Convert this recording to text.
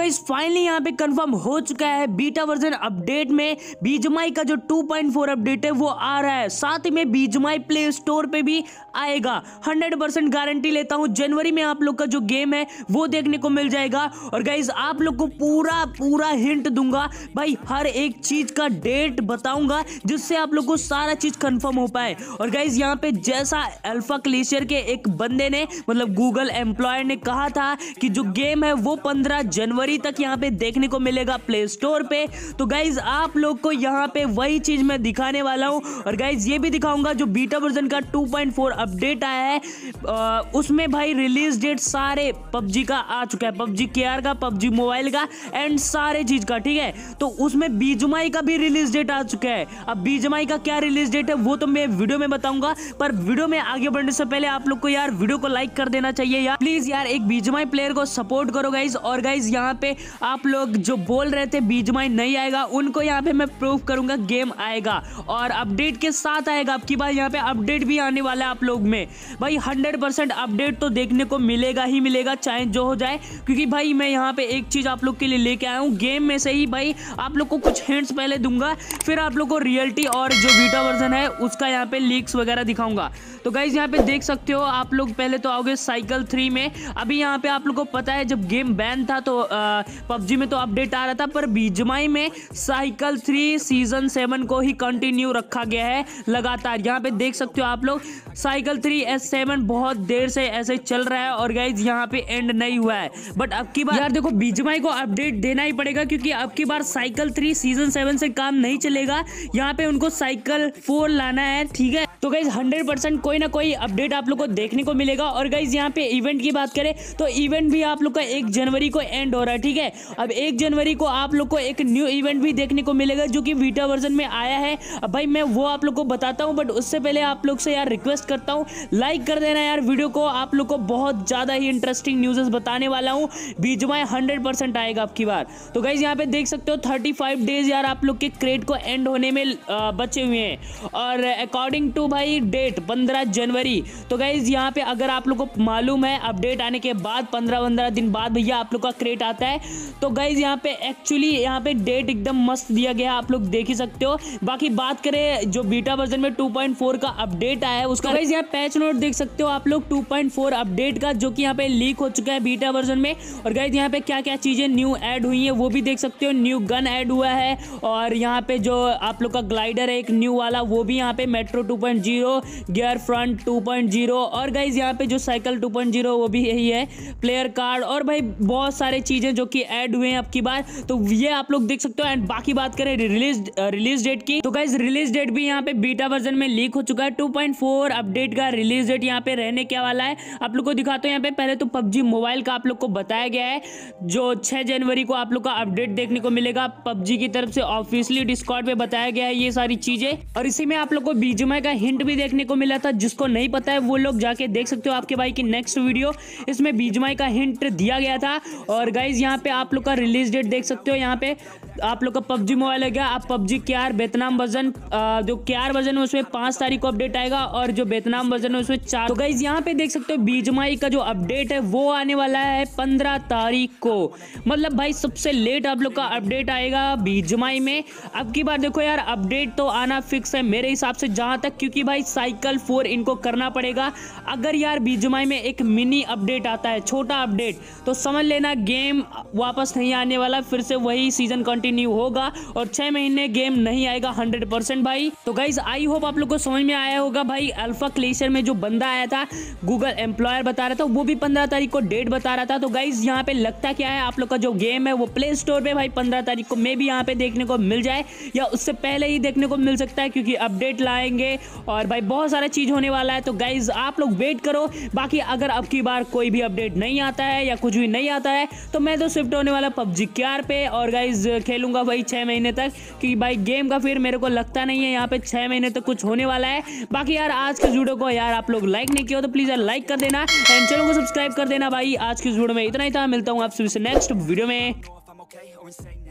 guys finally यहाँ पे confirm हो चुका है बीटा वर्जन अपडेट में बीजमाई का जो 2.4 अपडेट है वो आ रहा है साथ ही में बीजमाई प्ले स्टोर पे भी आएगा 100 परसेंट गारंटी लेता हूँ जनवरी में आप लोग का जो गेम है वो देखने को मिल जाएगा और गाइज आप लोग को पूरा पूरा हिंट दूंगा भाई हर एक चीज का डेट बताऊंगा जिससे आप लोग को सारा चीज कन्फर्म हो पाए और गाइज यहाँ पे जैसा अल्फा क्लेशियर के एक बंदे ने मतलब गूगल एम्प्लॉय ने कहा था कि जो गेम है वो पंद्रह जनवरी फरवरी तक यहाँ पे देखने को मिलेगा प्ले स्टोर पे तो गाइज आप लोग को यहाँ पे वही चीज मैं दिखाने वाला हूँ और गाइज ये भी दिखाऊंगा जो बीटा वर्जन का 2.4 अपडेट आया है आ, उसमें भाई रिलीज डेट सारे पबजी का आ चुका है पबजी के का पबजी मोबाइल का एंड सारे चीज का ठीक है तो उसमें बीजमाई का भी रिलीज डेट आ चुका है अब बीजमाई का क्या रिलीज डेट है वो तो मैं वीडियो में बताऊंगा पर वीडियो में आगे बढ़ने से पहले आप लोग को यार वीडियो को लाइक कर देना चाहिए यार प्लीज यार एक बीजमाई प्लेयर को सपोर्ट करो गाइज और गाइज यहाँ यहाँ पे आप लोग जो बोल रहे थे बीज माइन नहीं आएगा उनको यहाँ पे मैं प्रूफ करूंगा गेम आएगा और अपडेट के साथ आएगा आपकी बार यहाँ पे अपडेट भी आने वाला है आप लोग में भाई हंड्रेड परसेंट अपडेट तो देखने को मिलेगा ही मिलेगा चाहे जो हो जाए क्योंकि भाई मैं यहाँ पे एक चीज आप लोग के लिए लेके आया हूँ गेम में से ही भाई आप लोग को कुछ हैंड्स पहले दूंगा फिर आप लोग को रियलिटी और जो बीटा वर्जन है उसका यहाँ पे लीक्स वगैरह दिखाऊंगा तो गाइज यहाँ पे देख सकते हो आप लोग पहले तो आओगे साइकिल थ्री में अभी यहाँ पे आप लोग को पता है जब गेम बैन था तो पबजी में तो अपडेट आ रहा था पर बीजमाई में साइकिल थ्री सीजन सेवन को ही कंटिन्यू रखा गया है लगातार यहाँ पे देख सकते हो आप लोग साइकिल थ्री एस सेवन बहुत देर से ऐसे चल रहा है और गाइज यहाँ पे एंड नहीं हुआ है बट अब की बार यार देखो बीजमाई को अपडेट देना ही पड़ेगा क्योंकि अब की बार साइकिल थ्री सीजन सेवन से काम नहीं चलेगा यहाँ पे उनको साइकिल फोर लाना है ठीक है तो गाइज हंड्रेड परसेंट कोई ना कोई अपडेट आप लोग को देखने को मिलेगा और गाइज यहाँ पे इवेंट की बात करें तो इवेंट भी आप लोग का एक जनवरी को एंड हो रहा है ठीक है अब एक जनवरी को आप लोग को एक न्यू इवेंट भी देखने को मिलेगा जो कि वीटा वर्जन में आया है अब भाई मैं वो आप लोग को बताता हूँ बट उससे पहले आप लोग से यार रिक्वेस्ट करता हूँ लाइक कर देना यार वीडियो को आप लोग को बहुत ज़्यादा ही इंटरेस्टिंग न्यूजेस बताने वाला हूँ बीजमाए हंड्रेड परसेंट आएगा आपकी बार तो गाइज यहाँ पे देख सकते हो थर्टी फाइव डेज यार आप लोग के क्रेड को एंड होने में बचे हुए हैं और अकॉर्डिंग टू भाई डेट पंद्रह जनवरी तो गाइज यहाँ पे अगर आप लोग को मालूम है अपडेट आने के बाद पंद्रह पंद्रह दिन बाद भैया आप लोग का क्रेट आता है तो गाइज यहाँ पे एक्चुअली यहाँ पे डेट एकदम मस्त दिया गया आप लोग देख ही सकते हो बाकी बात करें जो बीटा वर्जन में 2.4 का अपडेट आया है उसका गाइज यहाँ पैच नोट देख सकते हो आप लोग 2.4 अपडेट का जो कि यहाँ पे लीक हो चुका है बीटा वर्जन में और गाइज यहाँ पे क्या क्या चीज़ें न्यू एड हुई है वो भी देख सकते हो न्यू गन एड हुआ है और यहाँ पे जो आप लोग का ग्लाइडर है एक न्यू वाला वो भी यहाँ पे मेट्रो टू गियर फ्रंट 2.0 और गाइज यहाँ पे जो साइकिल 2.0 वो भी यही है प्लेयर कार्ड और भाई बहुत सारे चीज़ें जो कि ऐड हुए हैं अब की बार तो ये आप लोग देख सकते हो एंड बाकी बात करें रिलीज रिलीज डेट की तो गाइज रिलीज डेट भी यहाँ पे बीटा वर्जन में लीक हो चुका है अपडेट का रिलीज डेट यहाँ पे रहने क्या वाला है आप लोग को यहाँ पे पहले तो पबजी मोबाइल का आप लोग को बताया गया है जो छह जनवरी को आप लोग का अपडेट देखने को मिलेगा पबजी की तरफ से ऑफिशियली डिस्कॉर्ड पे बताया गया है ये सारी चीजें और इसी में आप लोग को बीजमय का हिंट हिंट भी देखने को मिला था जिसको नहीं पता है वो लोग जाके देख सकते हो आपके भाई की नेक्स्ट वीडियो इसमें बीजमाई का हिंट दिया गया था और गाइज यहाँ पे आप लोग का रिलीज डेट देख सकते हो यहाँ पे आप लोग का पबजी मोबाइल है गया आप पबजी के बेतनाम वर्जन जो के आर वर्जन है उसमें पाँच तारीख को अपडेट आएगा और जो बेतनाम वर्जन है उसमें चार तो गाइज यहाँ पे देख सकते हो बीजमाई का जो अपडेट है वो आने वाला है पंद्रह तारीख को मतलब भाई सबसे लेट आप लोग का अपडेट आएगा बीजमाई में अब की बार देखो यार अपडेट तो आना फिक्स है मेरे हिसाब से जहाँ तक क्योंकि कि भाई साइकिल फोर इनको करना पड़ेगा अगर यार बीजुमाई में एक मिनी अपडेट आता है छोटा अपडेट तो समझ लेना गेम वापस नहीं आने वाला फिर से वही सीजन कंटिन्यू होगा और छह महीने गेम नहीं आएगा हंड्रेड परसेंट भाई तो गाइज आई होप आप लोग को समझ में आया होगा भाई अल्फा क्लेशर में जो बंदा आया था गूगल एम्प्लॉयर बता रहा था वो भी पंद्रह तारीख को डेट बता रहा था तो गाइज यहाँ पे लगता क्या है आप लोग का जो गेम है वो प्ले स्टोर पे भाई पंद्रह तारीख को मे भी यहाँ पे देखने को मिल जाए या उससे पहले ही देखने को मिल सकता है क्योंकि अपडेट लाएंगे और भाई बहुत सारा चीज़ होने वाला है तो गाइज आप लोग वेट करो बाकी अगर अब की बार कोई भी अपडेट नहीं आता है या कुछ भी नहीं आता है तो मैं तो स्विफ्ट होने वाला पबजी क्यार पे और गाइज खेलूंगा भाई छह महीने तक कि भाई गेम का फिर मेरे को लगता नहीं है यहाँ पे छह महीने तक कुछ होने वाला है बाकी यार आज के वीडियो को यार आप लोग लाइक नहीं किया तो प्लीज़ यार लाइक कर देना एंड चैनल को सब्सक्राइब कर देना भाई आज के वीडियो में इतना ही था मिलता हूँ आप सभी से नेक्स्ट वीडियो में